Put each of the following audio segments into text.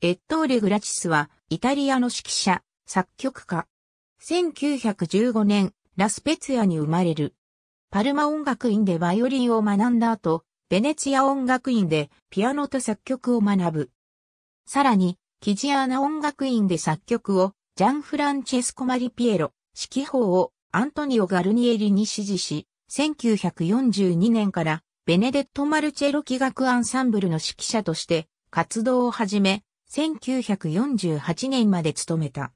エットーレ・グラチスは、イタリアの指揮者、作曲家。1915年、ラスペツヤに生まれる。パルマ音楽院でバイオリンを学んだ後、ベネツィア音楽院でピアノと作曲を学ぶ。さらに、キジアーナ音楽院で作曲を、ジャン・フランチェスコ・マリピエロ、指揮法をアントニオ・ガルニエリに指示し、1942年から、ベネデット・マルチェロ器楽アンサンブルの指揮者として、活動を始め、1948年まで務めた。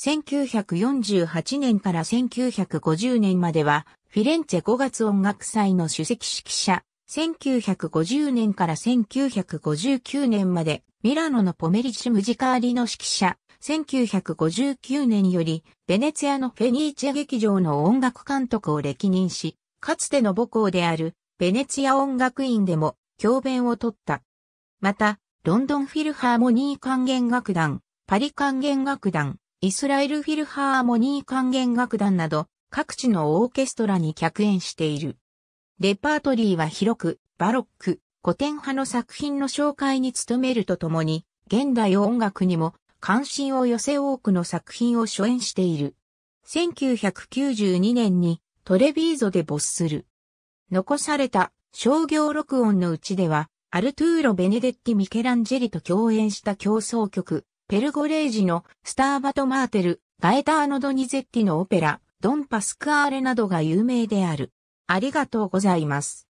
1948年から1950年までは、フィレンツェ5月音楽祭の主席指揮者、1950年から1959年まで、ミラノのポメリチムジカーリの指揮者、1959年より、ベネツィアのフェニーチェ劇場の音楽監督を歴任し、かつての母校である、ベネツィア音楽院でも、教鞭を取った。また、ロンドンフィルハーモニー管弦楽団、パリ管弦楽団、イスラエルフィルハーモニー管弦楽団など、各地のオーケストラに客演している。レパートリーは広く、バロック、古典派の作品の紹介に努めるとともに、現代音楽にも関心を寄せ多くの作品を初演している。1992年にトレビーゾで没する。残された商業録音のうちでは、アルトゥーロ・ベネデッティ・ミケランジェリと共演した競争曲、ペルゴレージのスターバト・マーテル、ガエターノ・ドニゼッティのオペラ、ドン・パスクアーレなどが有名である。ありがとうございます。